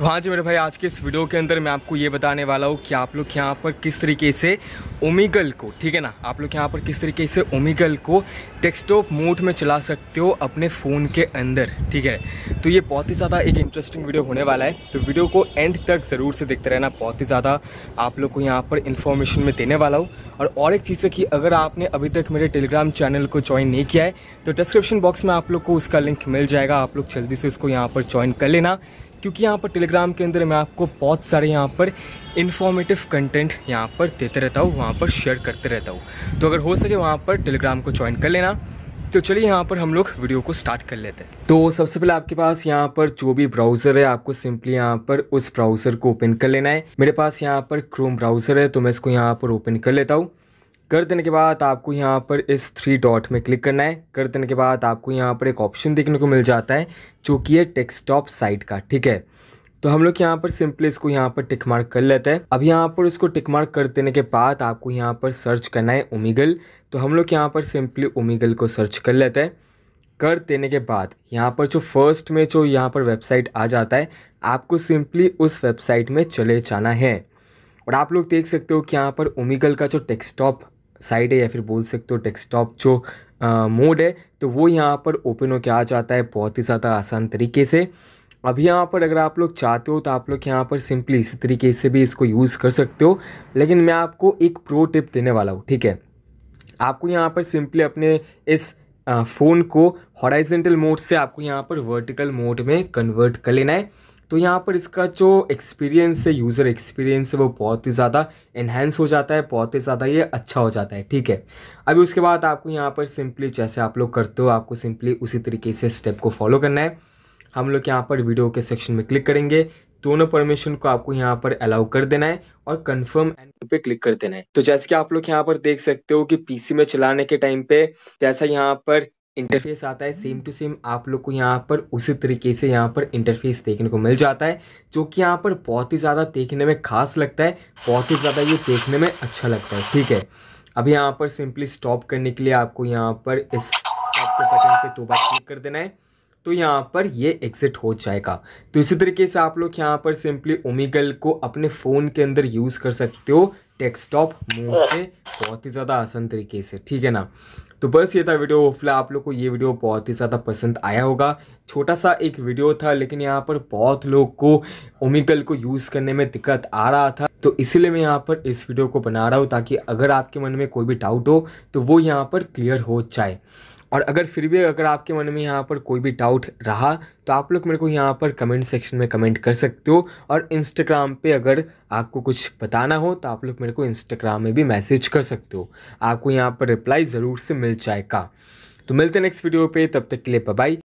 तो हाँ जी मेरे भाई आज के इस वीडियो के अंदर मैं आपको ये बताने वाला हूँ कि आप लोग यहाँ पर किस तरीके से ओमिगल को ठीक है ना आप लोग यहाँ पर किस तरीके से ओमिगल को डेस्कटॉप मोड में चला सकते हो अपने फ़ोन के अंदर ठीक है तो ये बहुत ही ज़्यादा एक इंटरेस्टिंग वीडियो होने वाला है तो वीडियो को एंड तक ज़रूर से देखते रहना बहुत ही ज़्यादा आप लोग को यहाँ पर इन्फॉर्मेशन में देने वाला हूँ और और एक चीज़ है कि अगर आपने अभी तक मेरे टेलीग्राम चैनल को ज्वाइन नहीं किया है तो डिस्क्रिप्शन बॉक्स में आप लोग को उसका लिंक मिल जाएगा आप लोग जल्दी से उसको यहाँ पर ज्वाइन कर लेना क्योंकि यहाँ पर टेलीग्राम के अंदर मैं आपको बहुत सारे यहाँ पर इन्फॉर्मेटिव कंटेंट यहाँ पर देते रहता हूँ वहाँ पर शेयर करते रहता हूँ तो अगर हो सके वहाँ पर टेलीग्राम को ज्वाइन कर लेना तो चलिए यहाँ पर हम लोग वीडियो को स्टार्ट कर लेते हैं तो सबसे पहले आपके पास यहाँ पर जो भी ब्राउज़र है आपको सिंपली यहाँ पर उस ब्राउज़र को ओपन कर लेना है मेरे पास यहाँ पर क्रोम ब्राउज़र है तो मैं इसको यहाँ पर ओपन कर लेता हूँ कर देने के बाद आपको यहाँ पर इस थ्री डॉट में क्लिक करना है कर देने के बाद आपको यहाँ पर एक ऑप्शन देखने को मिल जाता है जो कि है टेक्सटॉप साइट का ठीक है तो हम लोग यहाँ पर सिंपली इसको यहाँ पर टिक मार्क कर लेते हैं अब यहाँ पर इसको टिक मार्क कर देने के बाद आपको यहाँ पर सर्च करना है ओमिगल तो हम लोग यहाँ पर सिंपली ओमिगल को सर्च कर लेते हैं कर देने के बाद यहाँ पर जो फर्स्ट में जो यहाँ पर वेबसाइट आ जाता है आपको सिंपली उस वेबसाइट में चले जाना है और आप लोग देख सकते हो कि यहाँ पर ओमिगल का जो डेस्कटॉप साइट है या फिर बोल सकते हो डेस्कटॉप जो मोड है तो वो यहाँ पर ओपन होकर आ जाता है बहुत ही ज़्यादा आसान तरीके से अब यहाँ पर अगर आप लोग चाहते हो तो आप लोग यहाँ पर सिंपली इसी तरीके से भी इसको यूज़ कर सकते हो लेकिन मैं आपको एक प्रो टिप देने वाला हूँ ठीक है आपको यहाँ पर सिंपली अपने इस फ़ोन को हॉराइजेंटल मोड से आपको यहाँ पर वर्टिकल मोड में कन्वर्ट कर लेना है तो यहाँ पर इसका जो एक्सपीरियंस है यूज़र एक्सपीरियंस है वो बहुत ही ज़्यादा इन्हेंस हो जाता है बहुत ही ज़्यादा ये अच्छा हो जाता है ठीक है अभी उसके बाद आपको यहाँ पर सिंपली जैसे आप लोग करते हो आपको सिंपली उसी तरीके से स्टेप को फॉलो करना है हम लोग यहाँ पर वीडियो के सेक्शन में क्लिक करेंगे दोनों परमिशन को आपको यहाँ पर अलाउ कर देना है और कंफर्म एंड पे क्लिक कर देना है तो जैसे कि आप लोग यहाँ पर देख सकते हो कि पीसी में चलाने के टाइम पे जैसा यहाँ पर इंटरफेस आता है सेम टू सेम आप लोग को यहाँ पर उसी तरीके से यहाँ पर इंटरफेस देखने को मिल जाता है जो कि यहाँ पर बहुत ही ज़्यादा देखने में खास लगता है बहुत ही ज़्यादा ये देखने में अच्छा लगता है ठीक है अब यहाँ पर सिंपली स्टॉप करने के लिए आपको यहाँ पर इस स्टॉप के बटन पे दो बार क्लिक कर देना है तो यहाँ पर ये एग्ज़िट हो जाएगा तो इसी तरीके से आप लोग यहाँ पर सिंपली ओमिगल को अपने फ़ोन के अंदर यूज़ कर सकते हो डेस्कटॉप मोड से बहुत ही ज़्यादा आसान तरीके से ठीक है ना तो बस ये था वीडियो होपफुल आप लोग को ये वीडियो बहुत ही ज़्यादा पसंद आया होगा छोटा सा एक वीडियो था लेकिन यहाँ पर बहुत लोग को ओमिगल को यूज़ करने में दिक्कत आ रहा था तो इसीलिए मैं यहाँ पर इस वीडियो को बना रहा हूँ ताकि अगर आपके मन में कोई भी डाउट हो तो वो यहाँ पर क्लियर हो जाए और अगर फिर भी अगर आपके मन में यहाँ पर कोई भी डाउट रहा तो आप लोग मेरे को यहाँ पर कमेंट सेक्शन में कमेंट कर सकते हो और इंस्टाग्राम पे अगर आपको कुछ बताना हो तो आप लोग मेरे को इंस्टाग्राम में भी मैसेज कर सकते हो आपको यहाँ पर रिप्लाई ज़रूर से मिल जाएगा तो मिलते हैं नेक्स्ट वीडियो पे तब तक के लिए बाय